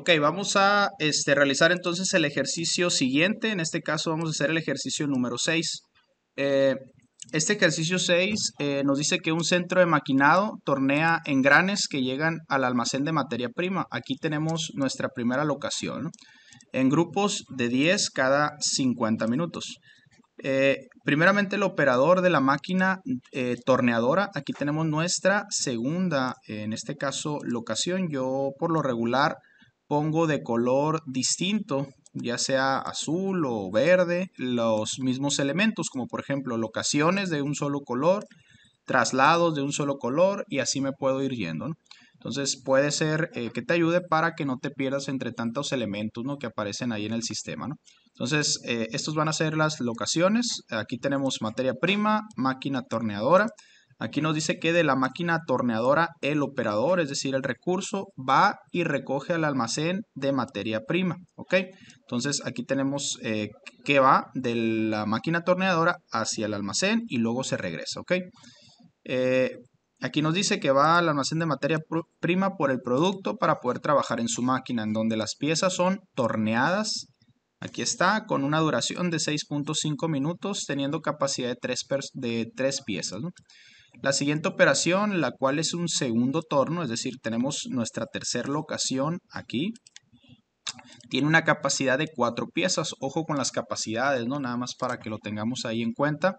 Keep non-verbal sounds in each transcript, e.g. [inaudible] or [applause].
Ok, vamos a este, realizar entonces el ejercicio siguiente. En este caso vamos a hacer el ejercicio número 6. Eh, este ejercicio 6 eh, nos dice que un centro de maquinado tornea engranes que llegan al almacén de materia prima. Aquí tenemos nuestra primera locación en grupos de 10 cada 50 minutos. Eh, primeramente el operador de la máquina torneadora. Aquí tenemos nuestra segunda, en este caso, locación. Yo por lo regular pongo de color distinto, ya sea azul o verde, los mismos elementos, como por ejemplo locaciones de un solo color, traslados de un solo color y así me puedo ir yendo. Entonces puede ser eh, que te ayude para que no te pierdas entre tantos elementos ¿no? que aparecen ahí en el sistema. Entonces eh, estos van a ser las locaciones. Aquí tenemos materia prima, máquina torneadora. Aquí nos dice que de la máquina torneadora el operador, es decir, el recurso, va y recoge al almacén de materia prima. ¿Ok? Entonces aquí tenemos eh, que va de la máquina torneadora hacia el almacén y luego se regresa. ¿Ok? Eh, aquí nos dice que va al almacén de materia prima por el producto para poder trabajar en su máquina, en donde las piezas son torneadas. Aquí está, con una duración de 6.5 minutos, teniendo capacidad de 3, de piezas. ¿no? La siguiente operación, la cual es un segundo torno, es decir, tenemos nuestra tercera locación aquí. Tiene una capacidad de cuatro piezas. Ojo con las capacidades, ¿no? Nada más para que lo tengamos ahí en cuenta.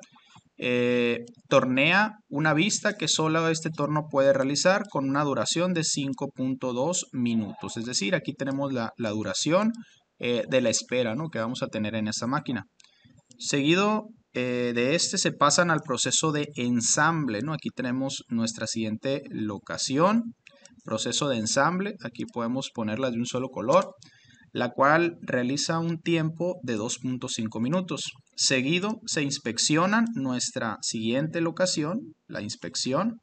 Eh, tornea una vista que solo este torno puede realizar con una duración de 5.2 minutos. Es decir, aquí tenemos la, duración eh, de la espera ¿no? que vamos a tener en esta máquina. Seguido eh, de este se pasan al proceso de ensamble, ¿no? Aquí tenemos nuestra siguiente locación, proceso de ensamble, aquí podemos ponerla de un solo color, la cual realiza un tiempo de 2.5 minutos. Seguido se inspeccionan nuestra siguiente locación, la inspección,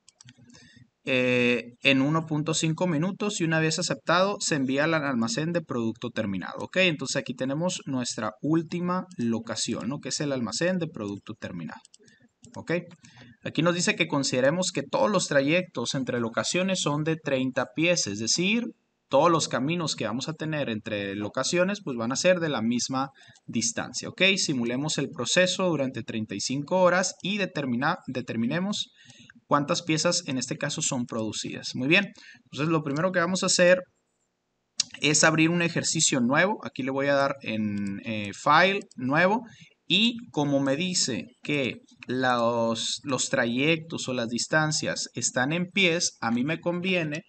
eh, en 1.5 minutos y una vez aceptado se envía al almacén de producto terminado. Ok, entonces aquí tenemos nuestra última locación, ¿no? que es el almacén de producto terminado. Ok, aquí nos dice que consideremos que todos los trayectos entre locaciones son de 30 pies, es decir, todos los caminos que vamos a tener entre locaciones pues van a ser de la misma distancia. Ok, simulemos el proceso durante 35 horas y determinemos cuántas piezas en este caso son producidas. Muy bien, entonces lo primero que vamos a hacer es abrir un ejercicio nuevo. Aquí le voy a dar en eh, File, Nuevo. Y como me dice que los, los, trayectos o las distancias están en pies, a mí me conviene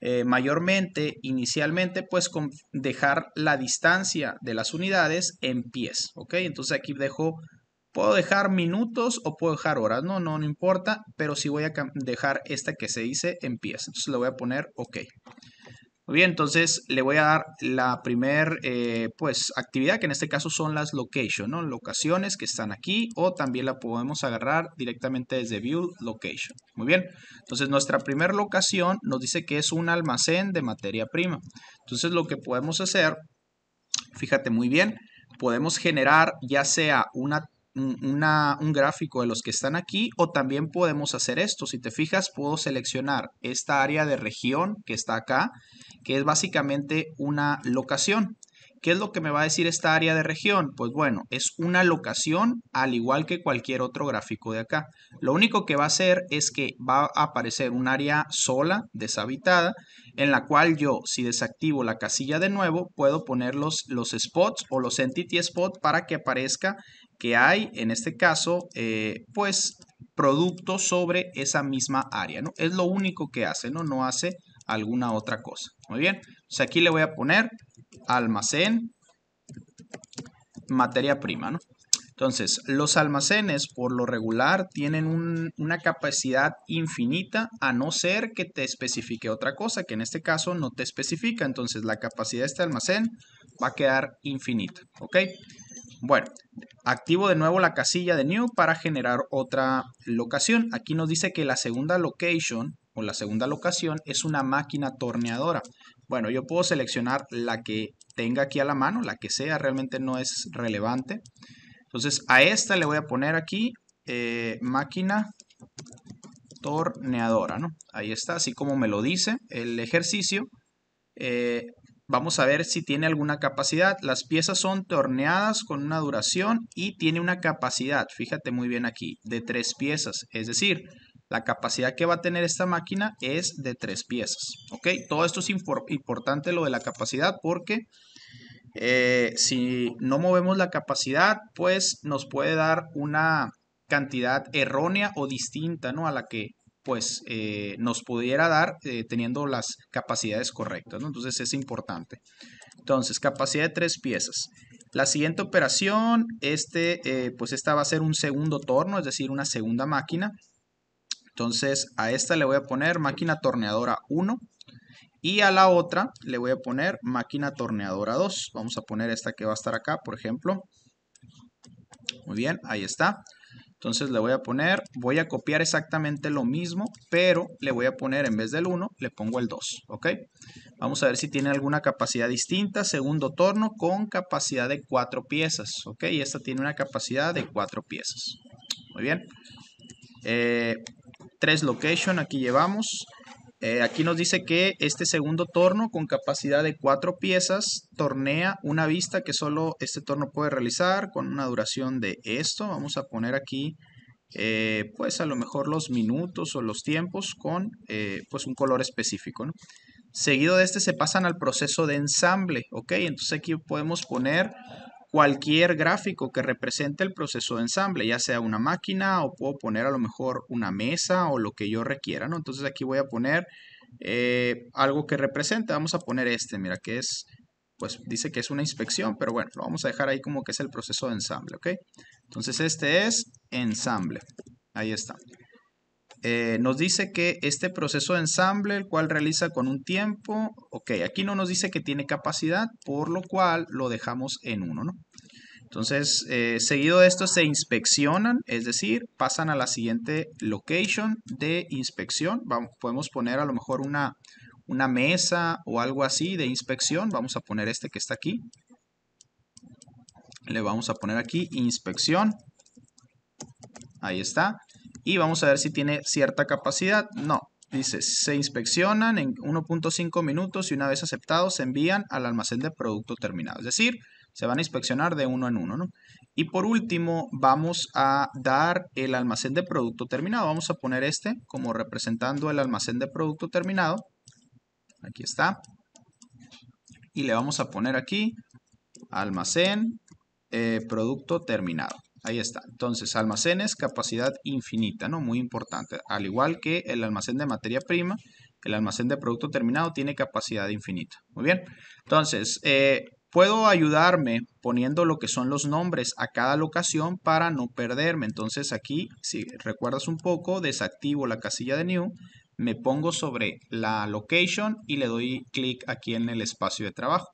eh, mayormente, inicialmente, pues dejar la distancia de las unidades en pies. ¿Ok? Entonces aquí dejo Puedo dejar minutos o puedo dejar horas, no, no, no importa, pero si sí voy a dejar esta que se dice empieza. Entonces le voy a poner OK. Muy bien, entonces le voy a dar la primer eh, pues, actividad, que en este caso son las location, ¿no? locaciones que están aquí o también la podemos agarrar directamente desde View Location. Muy bien, entonces nuestra primera locación nos dice que es un almacén de materia prima. Entonces lo que podemos hacer, fíjate muy bien, podemos generar ya sea una un gráfico de los que están aquí o también podemos hacer esto. Si te fijas, puedo seleccionar esta área de región que está acá, que es básicamente una locación. ¿Qué es lo que me va a decir esta área de región? Pues bueno, es una locación al igual que cualquier otro gráfico de acá. Lo único que va a hacer es que va a aparecer un área sola, deshabitada, en la cual yo, si desactivo la casilla de nuevo, puedo poner los, los spots o los entity spots para que aparezca que hay, en este caso, eh, pues producto sobre esa misma área, ¿no? Es lo único que hace, ¿no? No hace alguna otra cosa. Muy bien, sea, pues, aquí le voy a poner almacén, materia prima, ¿no? Entonces, los almacenes por lo regular tienen una capacidad infinita a no ser que te especifique otra cosa, que en este caso no te especifica. Entonces, la capacidad de este almacén va a quedar infinita, ¿ok? Bueno, activo de nuevo la casilla de New para generar otra locación. Aquí nos dice que la segunda location o la segunda locación es una máquina torneadora. Bueno, yo puedo seleccionar la que tenga aquí a la mano, la que sea, realmente no es relevante. Entonces a esta le voy a poner aquí eh, máquina torneadora, ¿no? Ahí está, así como me lo dice el ejercicio. Eh, Vamos a ver si tiene alguna capacidad. Las piezas son torneadas con una duración y tiene una capacidad, fíjate muy bien aquí, de tres piezas. Es decir, la capacidad que va a tener esta máquina es de tres piezas. ¿Ok? Todo esto es importante lo de la capacidad porque eh, si no movemos la capacidad, pues nos puede dar una cantidad errónea o distinta ¿no? a la que pues eh, nos pudiera dar eh, teniendo las capacidades correctas. Entonces es importante. Entonces, capacidad de tres piezas. La siguiente operación, este, eh, pues esta va a ser un segundo torno, es decir, una segunda máquina. Entonces a esta le voy a poner máquina torneadora 1 y a la otra le voy a poner máquina torneadora 2. Vamos a poner esta que va a estar acá, por ejemplo. Muy bien, ahí está. Entonces le voy a poner, voy a copiar exactamente lo mismo, pero le voy a poner en vez del 1, le pongo el 2, ¿ok? Vamos a ver si tiene alguna capacidad distinta. Segundo torno con capacidad de 4 piezas, ¿ok? esta tiene una capacidad de 4 piezas. Muy bien. 3 eh, location, aquí llevamos. Eh, aquí nos dice que este segundo torno con capacidad de cuatro piezas tornea una vista que solo este torno puede realizar con una duración de esto. Vamos a poner aquí eh, pues a lo mejor los minutos o los tiempos con eh, pues un color específico. Seguido de este se pasan al proceso de ensamble. Ok, entonces aquí podemos poner cualquier gráfico que represente el proceso de ensamble, ya sea una máquina o puedo poner a lo mejor una mesa o lo que yo requiera, ¿no? Entonces aquí voy a poner eh, algo que represente, vamos a poner este, mira que es, pues dice que es una inspección, pero bueno, lo vamos a dejar ahí como que es el proceso de ensamble, ¿ok? Entonces este es ensamble, ahí está. Eh, nos dice que este proceso de ensamble, el cual realiza con un tiempo, ok, aquí no nos dice que tiene capacidad, por lo cual lo dejamos en uno ¿no? Entonces, eh, seguido de esto se inspeccionan, es decir, pasan a la siguiente location de inspección. Vamos, podemos poner a lo mejor una, una mesa o algo así de inspección. Vamos a poner este que está aquí. Le vamos a poner aquí inspección. Ahí está y vamos a ver si tiene cierta capacidad. No, dice, se inspeccionan en 1.5 minutos y una vez aceptados se envían al almacén de producto terminado. Es decir, se van a inspeccionar de uno en uno. ¿no? Y por último, vamos a dar el almacén de producto terminado. Vamos a poner este como representando el almacén de producto terminado. Aquí está. Y le vamos a poner aquí almacén eh, producto terminado. Ahí está. Entonces, almacenes, capacidad infinita, ¿no? Muy importante. Al igual que el almacén de materia prima, el almacén de producto terminado tiene capacidad infinita. Muy bien. Entonces, eh, puedo ayudarme poniendo lo que son los nombres a cada locación para no perderme. Entonces, aquí, si recuerdas un poco, desactivo la casilla de New, me pongo sobre la location y le doy clic aquí en el espacio de trabajo.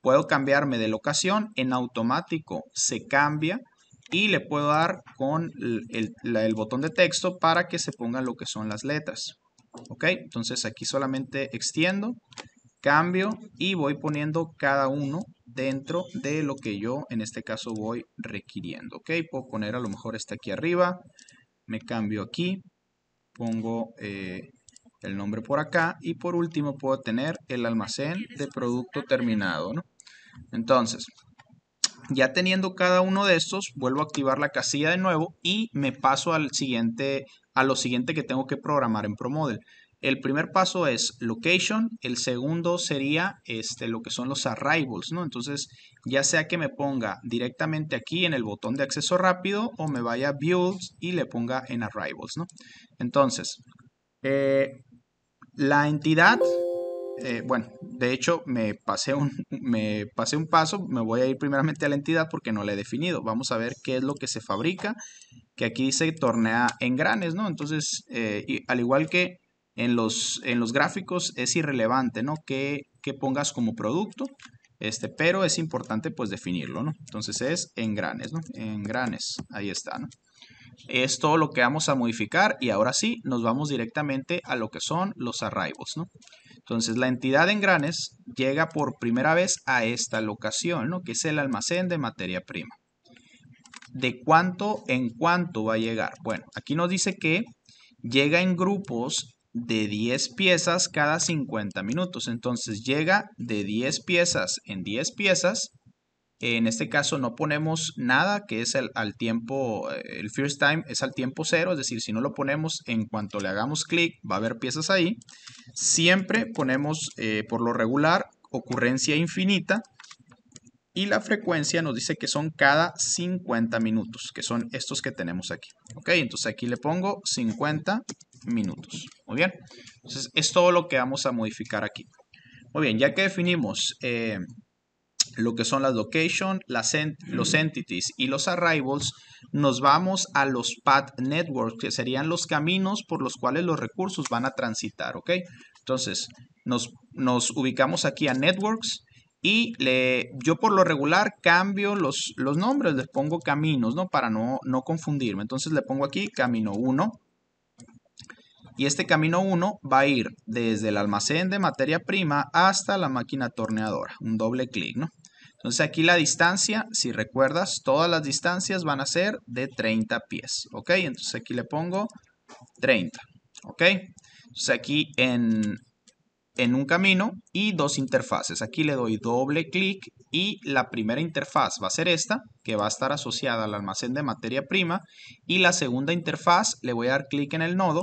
Puedo cambiarme de locación, en automático se cambia y le puedo dar con el, botón de texto para que se pongan lo que son las letras. Ok, entonces aquí solamente extiendo, cambio y voy poniendo cada uno dentro de lo que yo en este caso voy requiriendo. Ok, puedo poner a lo mejor este aquí arriba, me cambio aquí, pongo eh, el nombre por acá y por último puedo tener el almacén de producto terminado. ¿no? Entonces, ya teniendo cada uno de estos, vuelvo a activar la casilla de nuevo y me paso al siguiente, a lo siguiente que tengo que programar en ProModel. El primer paso es location, el segundo sería este, lo que son los arrivals, ¿no? Entonces, ya sea que me ponga directamente aquí en el botón de acceso rápido o me vaya a builds y le ponga en arrivals, ¿no? Entonces, eh, la entidad eh, bueno, de hecho me pasé, un, [laughs] me un paso, me voy a ir primeramente a la entidad porque no la he definido. Vamos a ver qué es lo que se fabrica, que aquí se tornea en granes, ¿no? Entonces, eh, al igual que en los, en los gráficos es irrelevante, ¿no? Que, pongas como producto, este, pero es importante pues definirlo, ¿no? Entonces es en granes, ¿no? En granes, ahí está, ¿no? Es todo lo que vamos a modificar y ahora sí nos vamos directamente a lo que son los arraigos, ¿no? Entonces la entidad en granes llega por primera vez a esta locación, ¿no? que es el almacén de materia prima. ¿De cuánto en cuánto va a llegar? Bueno, aquí nos dice que llega en grupos de 10 piezas cada 50 minutos. Entonces llega de 10 piezas en 10 piezas en este caso no ponemos nada que es al tiempo, eh, el first time es al tiempo cero, es decir, si no lo ponemos en cuanto le hagamos clic va a haber piezas ahí. Siempre ponemos eh, por lo regular ocurrencia infinita y la frecuencia nos dice que son cada 50 minutos, que son estos que tenemos aquí. Ok, entonces aquí le pongo 50 minutos. Muy bien, entonces es todo lo que vamos a modificar aquí. Muy bien, ya que definimos... Eh, lo que son las location, los entities y los arrivals, nos vamos a los path networks, que serían los caminos por los cuales los recursos van a transitar, ¿ok? Entonces, nos, nos ubicamos aquí a networks, y le, yo por lo regular cambio los, los, nombres, les pongo caminos, ¿no? Para no, no confundirme. Entonces le pongo aquí camino 1. Y este camino 1 va a ir desde el almacén de materia prima hasta la máquina torneadora. Un doble clic, ¿no? Entonces aquí la distancia, si recuerdas, todas las distancias van a ser de 30 pies, ¿ok? Entonces aquí le pongo 30, ¿ok? Entonces aquí en, en un camino y dos interfaces. Aquí le doy doble clic y la primera interfaz va a ser esta, que va a estar asociada al almacén de materia prima. Y la segunda interfaz le voy a dar clic en el nodo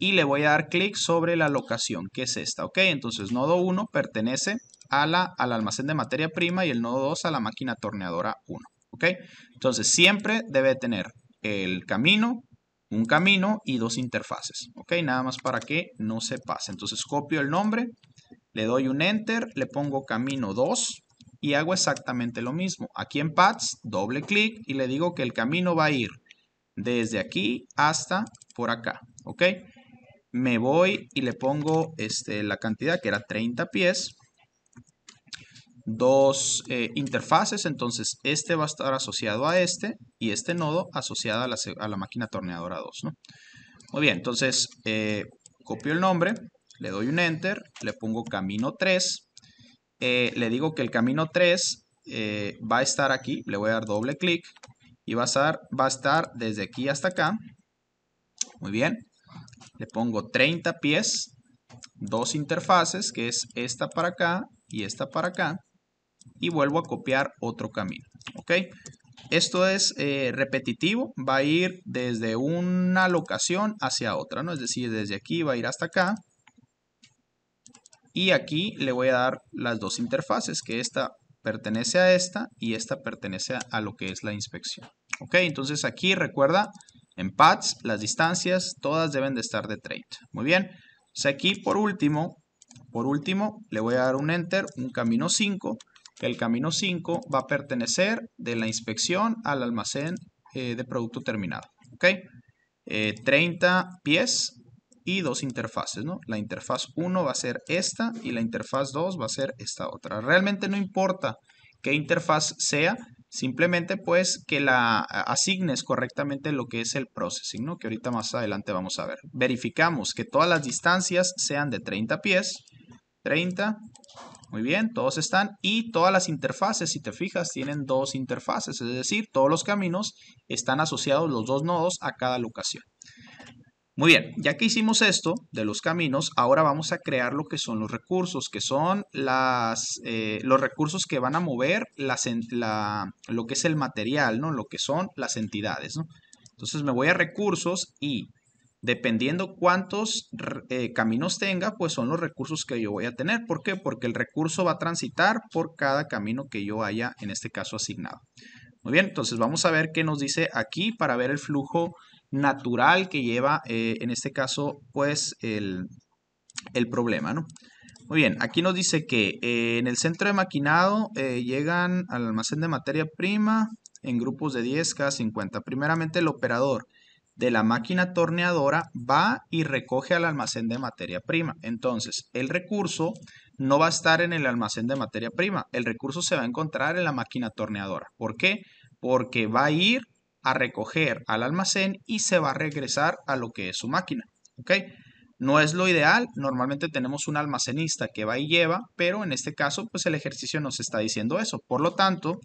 y le voy a dar clic sobre la locación, que es esta, ¿ok? Entonces nodo 1 pertenece ala al almacén de materia prima y el nodo 2 a la máquina torneadora 1. ¿Ok? Entonces siempre debe tener el camino, un camino y dos interfaces. ¿Ok? Nada más para que no se pase. Entonces copio el nombre, le doy un enter, le pongo camino 2 y hago exactamente lo mismo. Aquí en Paths, doble clic y le digo que el camino va a ir desde aquí hasta por acá. ¿Ok? Me voy y le pongo este, la cantidad que era 30 pies dos eh, interfaces, entonces este va a estar asociado a este y este nodo asociado a la, máquina torneadora 2. Muy bien, entonces eh, copio el nombre, le doy un enter, le pongo camino 3, eh, le digo que el camino 3 va a estar aquí, le voy a dar doble clic y va a, estar, va a estar desde aquí hasta acá. Muy bien, le pongo 30 pies, dos interfaces, que es esta para acá y esta para acá y vuelvo a copiar otro camino. ¿Ok? Esto es eh, repetitivo, va a ir desde una locación hacia otra, ¿no? Es decir, desde aquí va a ir hasta acá. Y aquí le voy a dar las dos interfaces, que esta pertenece a esta y esta pertenece a lo que es la inspección. Ok, entonces aquí recuerda, en pads, las distancias, todas deben de estar de 30. Muy bien, aquí por último, por último, le voy a dar un enter, un camino 5 que El camino 5 va a pertenecer de la inspección al almacén eh, de producto terminado. ¿ok? 30 eh, pies y dos interfaces. ¿no? La interfaz 1 va a ser esta y la interfaz 2 va a ser esta otra. Realmente no importa qué interfaz sea, simplemente pues que la asignes correctamente lo que es el processing, ¿no? que ahorita más adelante vamos a ver. Verificamos que todas las distancias sean de 30 pies, 30 muy bien, todos están y todas las interfaces, si te fijas, tienen dos interfaces, es decir, todos los caminos están asociados los dos nodos a cada locación. Muy bien, ya que hicimos esto de los caminos, ahora vamos a crear lo que son los recursos, que son las, eh, los recursos que van a mover la, lo que es el material, ¿no? lo que son las entidades. Entonces me voy a recursos y Dependiendo cuántos eh, caminos tenga, pues son los recursos que yo voy a tener. ¿Por qué? Porque el recurso va a transitar por cada camino que yo haya, en este caso, asignado. Muy bien, entonces vamos a ver qué nos dice aquí para ver el flujo natural que lleva, eh, en este caso, pues el, problema, ¿no? Muy bien, aquí nos dice que eh, en el centro de maquinado llegan al almacén de materia prima en grupos de 10 cada 50. Primeramente el operador de la máquina torneadora va y recoge al almacén de materia prima. Entonces, el recurso no va a estar en el almacén de materia prima, el recurso se va a encontrar en la máquina torneadora. ¿Por qué? Porque va a ir a recoger al almacén y se va a regresar a lo que es su máquina. ¿Ok? No es lo ideal, normalmente tenemos un almacenista que va y lleva, pero en este caso, pues el ejercicio nos está diciendo eso. Por lo tanto,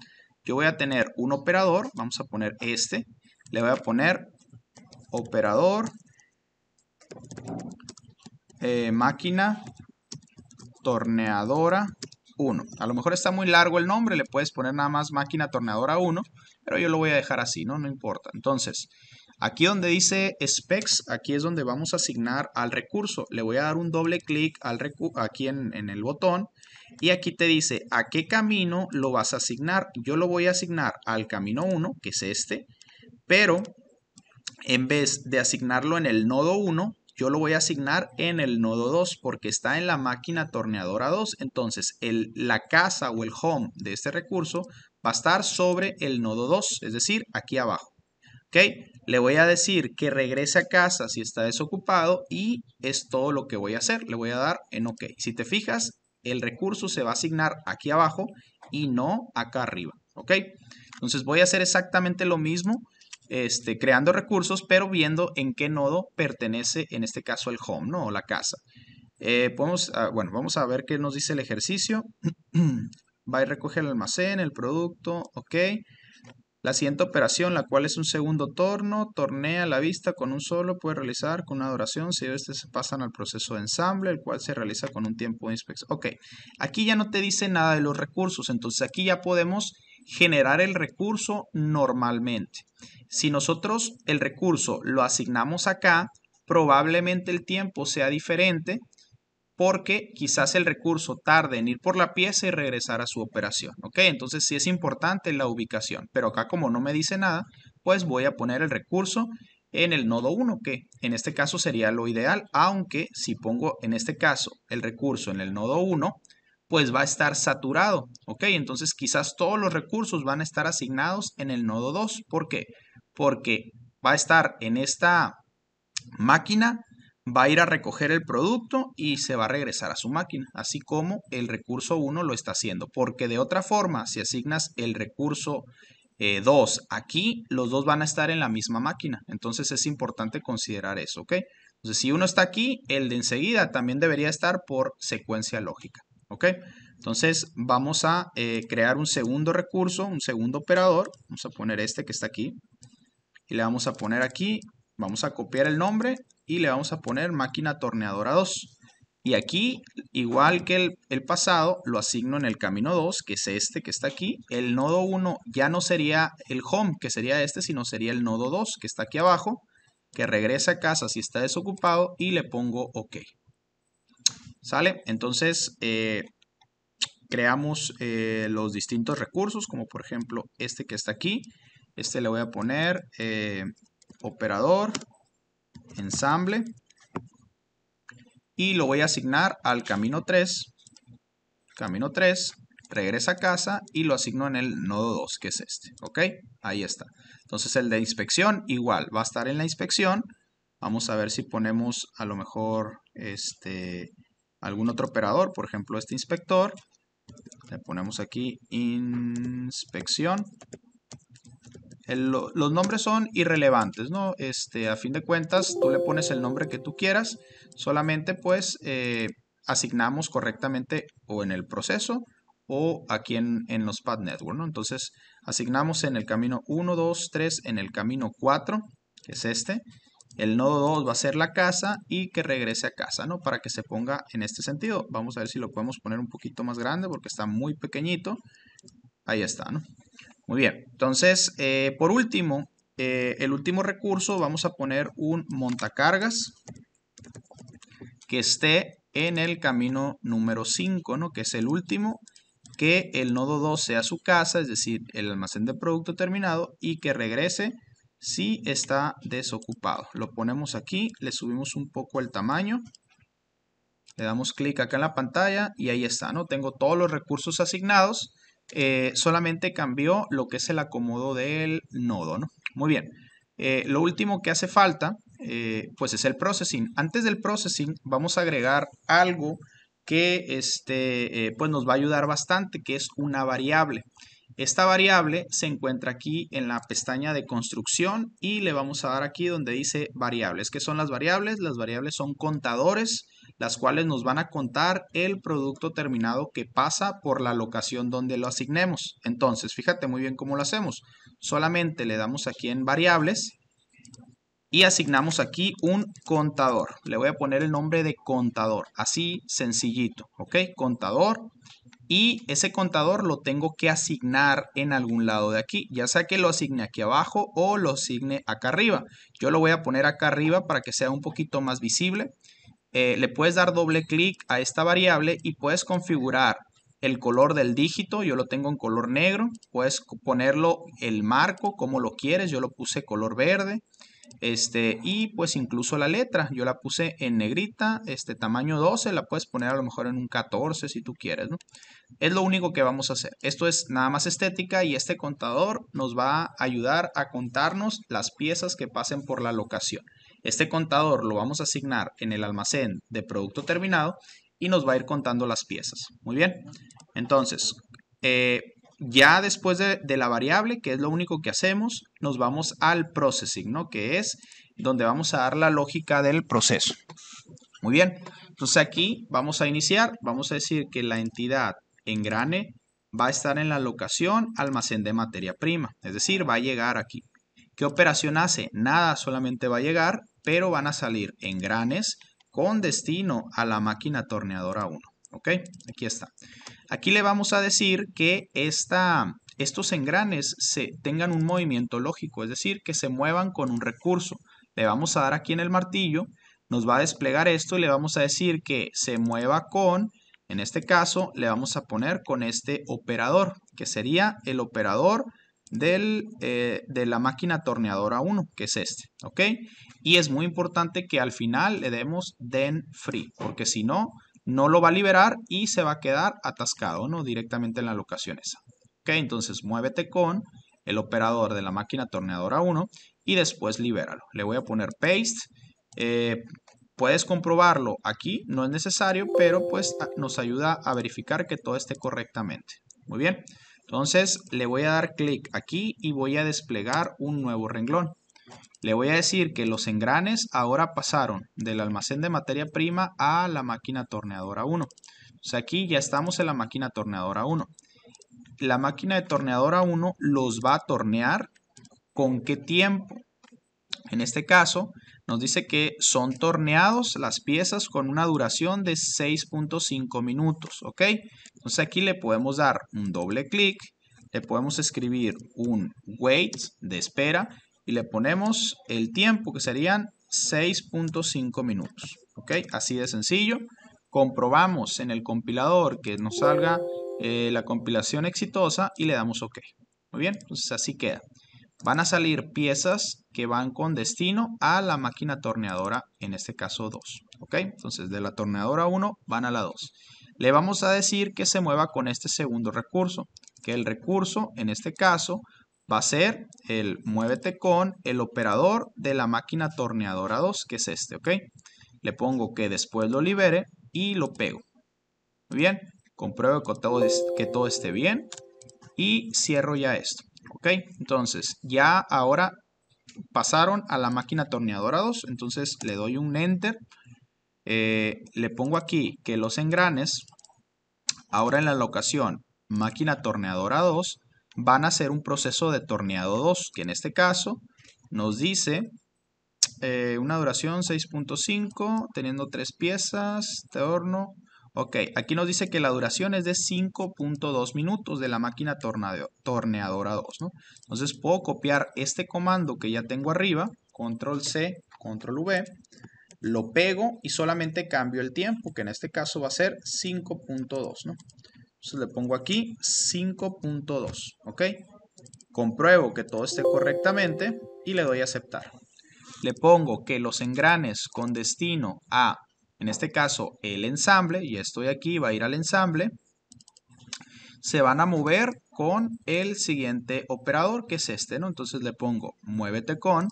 yo voy a tener un operador, vamos a poner este, le voy a poner operador, eh, máquina, torneadora 1. A lo mejor está muy largo el nombre, le puedes poner nada más máquina torneadora 1, pero yo lo voy a dejar así, ¿no? No importa. Entonces, aquí donde dice specs, aquí es donde vamos a asignar al recurso. Le voy a dar un doble clic al aquí en, en el botón y aquí te dice a qué camino lo vas a asignar. Yo lo voy a asignar al camino 1, que es este, pero en vez de asignarlo en el nodo 1, yo lo voy a asignar en el nodo 2 porque está en la máquina torneadora 2. Entonces, el, la casa o el home de este recurso va a estar sobre el nodo 2, es decir, aquí abajo. ¿Ok? Le voy a decir que regrese a casa si está desocupado y es todo lo que voy a hacer. Le voy a dar en OK. Si te fijas, el recurso se va a asignar aquí abajo y no acá arriba. ¿Ok? Entonces voy a hacer exactamente lo mismo este, creando recursos, pero viendo en qué nodo pertenece, en este caso, el home, ¿no? O la casa. Eh, ah, bueno, vamos a ver qué nos dice el ejercicio. [clears throat] Va y recoger el almacén, el producto, ok. La siguiente operación, la cual es un segundo torno, tornea la vista con un solo, puede realizar con una duración, si este se pasan al proceso de ensamble, el cual se realiza con un tiempo de inspección. Ok, aquí ya no te dice nada de los recursos, entonces aquí ya podemos generar el recurso normalmente. Si nosotros el recurso lo asignamos acá, probablemente el tiempo sea diferente porque quizás el recurso tarde en ir por la pieza y regresar a su operación. ¿Ok? Entonces sí es importante la ubicación, pero acá como no me dice nada, pues voy a poner el recurso en el nodo 1, que en este caso sería lo ideal, aunque si pongo en este caso el recurso en el nodo 1, pues va a estar saturado, ¿ok? Entonces quizás todos los recursos van a estar asignados en el nodo 2. ¿Por qué? porque va a estar en esta máquina, va a ir a recoger el producto y se va a regresar a su máquina, así como el recurso 1 lo está haciendo, porque de otra forma, si asignas el recurso 2 eh, aquí, los dos van a estar en la misma máquina, entonces es importante considerar eso, ¿ok? Entonces, si uno está aquí, el de enseguida también debería estar por secuencia lógica, ¿ok? Entonces, vamos a eh, crear un segundo recurso, un segundo operador, vamos a poner este que está aquí, le vamos a poner aquí, vamos a copiar el nombre y le vamos a poner máquina torneadora 2. Y aquí, igual que el, pasado, lo asigno en el camino 2, que es este que está aquí. El nodo 1 ya no sería el home, que sería este, sino sería el nodo 2, que está aquí abajo, que regresa a casa si está desocupado y le pongo OK. ¿Sale? Entonces, eh, creamos eh, los distintos recursos, como por ejemplo este que está aquí, este le voy a poner eh, operador, ensamble. Y lo voy a asignar al camino 3. Camino 3, regresa a casa y lo asigno en el nodo 2, que es este. ¿Ok? Ahí está. Entonces el de inspección igual, va a estar en la inspección. Vamos a ver si ponemos a lo mejor este algún otro operador, por ejemplo este inspector. Le ponemos aquí inspección los nombres son irrelevantes, ¿no? Este, a fin de cuentas, tú le pones el nombre que tú quieras, solamente pues eh, asignamos correctamente o en el proceso o aquí en, en los pad Network, ¿no? Entonces, asignamos en el camino 1, 2, 3, en el camino 4, que es este, el nodo 2 va a ser la casa y que regrese a casa, ¿no? Para que se ponga en este sentido. Vamos a ver si lo podemos poner un poquito más grande porque está muy pequeñito. Ahí está, ¿no? Muy bien, entonces, eh, por último, eh, el último recurso, vamos a poner un montacargas que esté en el camino número 5, ¿no? que es el último, que el nodo 2 sea su casa, es decir, el almacén de producto terminado, y que regrese si está desocupado. Lo ponemos aquí, le subimos un poco el tamaño, le damos clic acá en la pantalla y ahí está, ¿no? Tengo todos los recursos asignados eh, solamente cambió lo que es el acomodo del nodo, ¿no? Muy bien. Eh, lo último que hace falta, eh, pues es el processing. Antes del processing vamos a agregar algo que este, pues nos va a ayudar bastante, que es una variable. Esta variable se encuentra aquí en la pestaña de construcción y le vamos a dar aquí donde dice variables. ¿Qué son las variables? Las variables son contadores las cuales nos van a contar el producto terminado que pasa por la locación donde lo asignemos. Entonces, fíjate muy bien cómo lo hacemos. Solamente le damos aquí en variables y asignamos aquí un contador. Le voy a poner el nombre de contador, así sencillito, ¿ok? Contador y ese contador lo tengo que asignar en algún lado de aquí, ya sea que lo asigne aquí abajo o lo asigne acá arriba. Yo lo voy a poner acá arriba para que sea un poquito más visible eh, le puedes dar doble clic a esta variable y puedes configurar el color del dígito, yo lo tengo en color negro, puedes ponerlo el marco como lo quieres, yo lo puse color verde, este, y pues incluso la letra, yo la puse en negrita, este tamaño 12, la puedes poner a lo mejor en un 14 si tú quieres, Es lo único que vamos a hacer. Esto es nada más estética y este contador nos va a ayudar a contarnos las piezas que pasen por la locación. Este contador lo vamos a asignar en el almacén de producto terminado y nos va a ir contando las piezas. Muy bien. Entonces, eh, ya después de, de, la variable, que es lo único que hacemos, nos vamos al processing, ¿no? Que es donde vamos a dar la lógica del proceso. Muy bien. Entonces aquí vamos a iniciar. Vamos a decir que la entidad engrane va a estar en la locación almacén de materia prima. Es decir, va a llegar aquí. ¿Qué operación hace? Nada, solamente va a llegar pero van a salir en granes con destino a la máquina torneadora 1. ¿Ok? Aquí está. Aquí le vamos a decir que estos engranes se, tengan un movimiento lógico, es decir, que se muevan con un recurso. Le vamos a dar aquí en el martillo, nos va a desplegar esto y le vamos a decir que se mueva con, en este caso, le vamos a poner con este operador, que sería el operador eh, de la máquina torneadora 1, que es este, ¿ok? Y es muy importante que al final le demos den free, porque si no, no lo va a liberar y se va a quedar atascado, ¿no? Directamente en la locación esa. Ok, entonces muévete con el operador de la máquina torneadora 1 y después libéralo. Le voy a poner paste. Eh, puedes comprobarlo aquí, no es necesario, pero pues ah, nos ayuda a verificar que todo esté correctamente. Muy bien, entonces le voy a dar clic aquí y voy a desplegar un nuevo renglón. Le voy a decir que los engranes ahora pasaron del almacén de materia prima a la máquina torneadora 1. sea, aquí ya estamos en la máquina torneadora 1. La máquina de torneadora 1 los va a tornear con qué tiempo. En este caso nos dice que son torneados las piezas con una duración de 6.5 minutos. ¿Ok? Entonces aquí le podemos dar un doble clic le podemos escribir un wait de espera y le ponemos el tiempo que serían 6.5 minutos. ¿Ok? Así de sencillo. Comprobamos en el compilador que nos salga eh, la compilación exitosa y le damos OK. Muy bien, entonces así queda. Van a salir piezas que van con destino a la máquina torneadora, en este caso 2. ¿Ok? Entonces de la torneadora 1 van a la 2. Le vamos a decir que se mueva con este segundo recurso, que el recurso, en este caso, va a ser el muévete con el operador de la máquina torneadora 2, que es este, ¿ok? Le pongo que después lo libere y lo pego. bien, compruebo que todo, que todo esté bien y cierro ya esto, ¿ok? Entonces, ya ahora pasaron a la máquina torneadora 2, entonces le doy un enter, eh, le pongo aquí que los engranes, ahora en la locación máquina torneadora 2, van a hacer un proceso de torneado 2, que en este caso nos dice eh, una duración 6.5, teniendo tres piezas, de horno. Ok, aquí nos dice que la duración es de 5.2 minutos de la máquina torneadora 2, ¿no? Entonces puedo copiar este comando que ya tengo arriba, control C, control V, lo pego y solamente cambio el tiempo, que en este caso va a ser 5.2, ¿no? Entonces le pongo aquí 5.2, ¿ok? Compruebo que todo esté correctamente y le doy a aceptar. Le pongo que los engranes con destino a, en este caso, el ensamble, y estoy aquí, va a ir al ensamble, se van a mover con el siguiente operador, que es este, ¿no? Entonces le pongo muévete con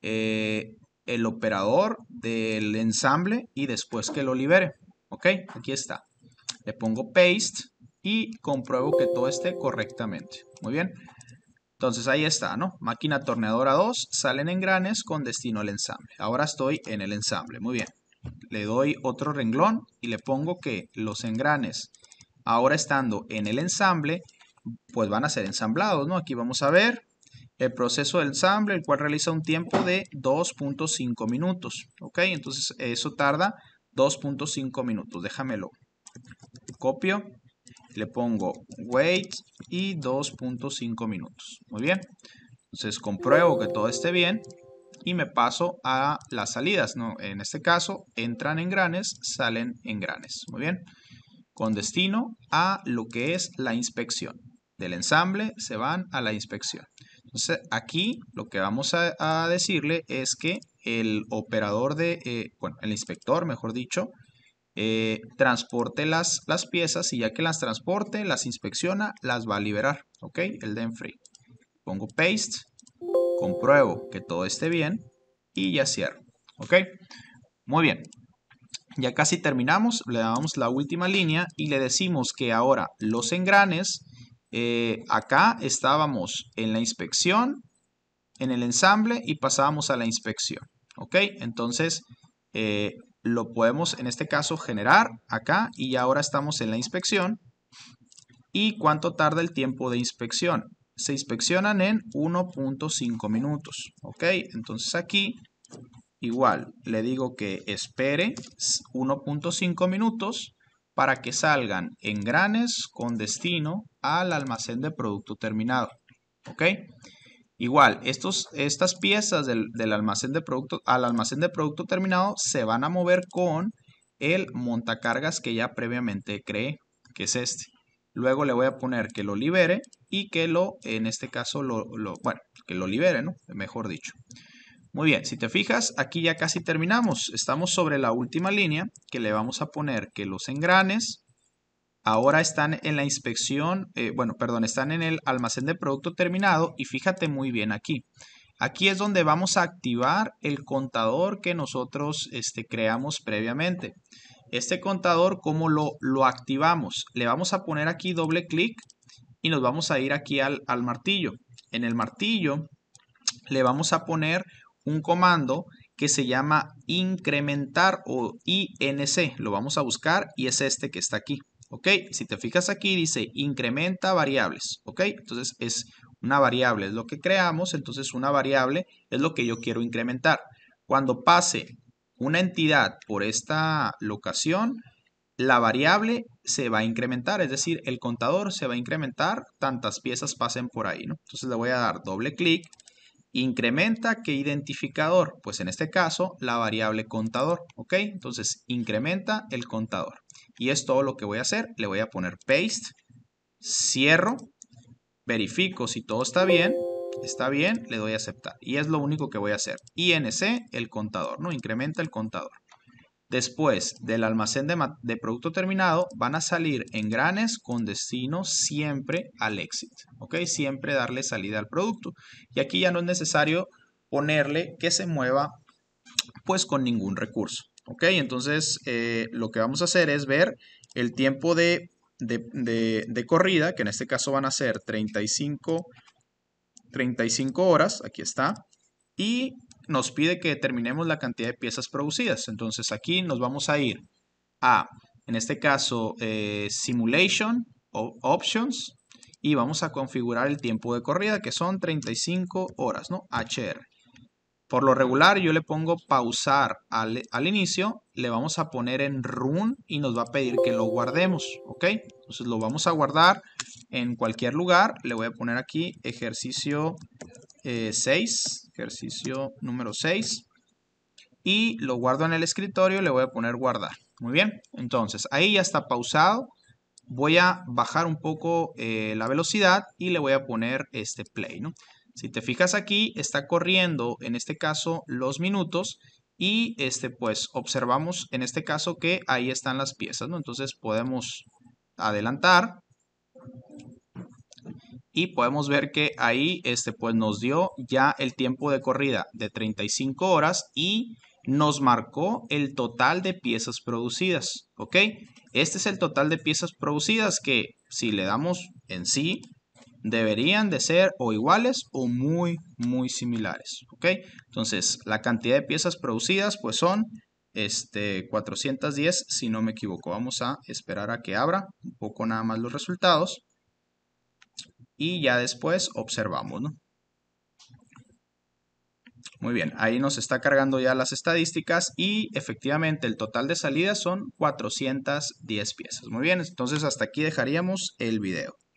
eh, el operador del ensamble y después que lo libere. ¿Ok? Aquí está le pongo paste y compruebo que todo esté correctamente. Muy bien. Entonces ahí está, ¿no? Máquina torneadora 2, salen engranes con destino al ensamble. Ahora estoy en el ensamble, muy bien. Le doy otro renglón y le pongo que los engranes, ahora estando en el ensamble, pues van a ser ensamblados, ¿no? Aquí vamos a ver el proceso de ensamble, el cual realiza un tiempo de 2.5 minutos, ¿ok? Entonces eso tarda 2.5 minutos, déjamelo Copio, le pongo wait y 2.5 minutos. Muy bien. Entonces compruebo que todo esté bien y me paso a las salidas. ¿no? En este caso, entran en granes, salen en granes. Muy bien. Con destino a lo que es la inspección. Del ensamble se van a la inspección. Entonces aquí lo que vamos a, decirle es que el operador de, eh, bueno, el inspector, mejor dicho, eh, transporte las, las piezas y ya que las transporte, las inspecciona, las va a liberar. ¿Ok? El den free. Pongo paste, compruebo que todo esté bien y ya cierro. ¿Ok? Muy bien. Ya casi terminamos, le damos la última línea y le decimos que ahora los engranes, eh, acá estábamos en la inspección, en el ensamble y pasábamos a la inspección. ¿Ok? Entonces, eh, lo podemos en este caso generar acá y ahora estamos en la inspección. ¿Y cuánto tarda el tiempo de inspección? Se inspeccionan en 1.5 minutos, ¿ok? Entonces aquí igual le digo que espere 1.5 minutos para que salgan en granes con destino al almacén de producto terminado, ¿ok? Igual, estos, estas piezas del, almacén de producto al almacén de producto terminado se van a mover con el montacargas que ya previamente creé, que es este. Luego le voy a poner que lo libere y que lo, en este caso, lo, bueno, que lo libere, ¿no? Mejor dicho. Muy bien, si te fijas, aquí ya casi terminamos. Estamos sobre la última línea que le vamos a poner que los engranes ahora están en la inspección, eh, bueno, perdón, están en el almacén de producto terminado y fíjate muy bien aquí. Aquí es donde vamos a activar el contador que nosotros este, creamos previamente. Este contador, ¿cómo lo, lo activamos? Le vamos a poner aquí doble clic y nos vamos a ir aquí al, al martillo. En el martillo le vamos a poner un comando que se llama incrementar o INC. Lo vamos a buscar y es este que está aquí. ¿ok? Si te fijas aquí dice incrementa variables, ¿ok? Entonces es una variable, es lo que creamos, entonces una variable es lo que yo quiero incrementar. Cuando pase una entidad por esta locación, la variable se va a incrementar, es decir, el contador se va a incrementar tantas piezas pasen por ahí, ¿no? Entonces le voy a dar doble clic, incrementa qué identificador, pues en este caso la variable contador, ¿ok? Entonces incrementa el contador. Y es todo lo que voy a hacer. Le voy a poner paste. Cierro. Verifico si todo está bien. Está bien, le doy a aceptar. Y es lo único que voy a hacer. INC, el contador, ¿no? Incrementa el contador. Después del almacén de, producto terminado, van a salir en granes con destino siempre al exit. ¿Ok? Siempre darle salida al producto. Y aquí ya no es necesario ponerle que se mueva pues con ningún recurso. ¿Ok? Entonces, eh, lo que vamos a hacer es ver el tiempo de, corrida, que en este caso van a ser 35, 35 horas, aquí está, y nos pide que determinemos la cantidad de piezas producidas. Entonces, aquí nos vamos a ir a, en este caso, eh, Simulation, o Options, y vamos a configurar el tiempo de corrida, que son 35 horas, ¿no? HR. Por lo regular yo le pongo pausar al, inicio, le vamos a poner en run y nos va a pedir que lo guardemos, ¿ok? Entonces lo vamos a guardar en cualquier lugar, le voy a poner aquí ejercicio 6, eh, ejercicio número 6 y lo guardo en el escritorio, le voy a poner guardar. Muy bien, entonces ahí ya está pausado. Voy a bajar un poco eh, la velocidad y le voy a poner este play, ¿no? Si te fijas aquí, está corriendo en este caso los minutos y este pues observamos en este caso que ahí están las piezas, ¿no? Entonces podemos adelantar y podemos ver que ahí este pues nos dio ya el tiempo de corrida de 35 horas y nos marcó el total de piezas producidas, ¿ok? Este es el total de piezas producidas que si le damos en sí, deberían de ser o iguales o muy, muy similares. ¿ok? Entonces, la cantidad de piezas producidas pues son este, 410, si no me equivoco. Vamos a esperar a que abra un poco nada más los resultados. Y ya después observamos. Muy bien, ahí nos está cargando ya las estadísticas y efectivamente el total de salidas son 410 piezas. Muy bien, entonces hasta aquí dejaríamos el video.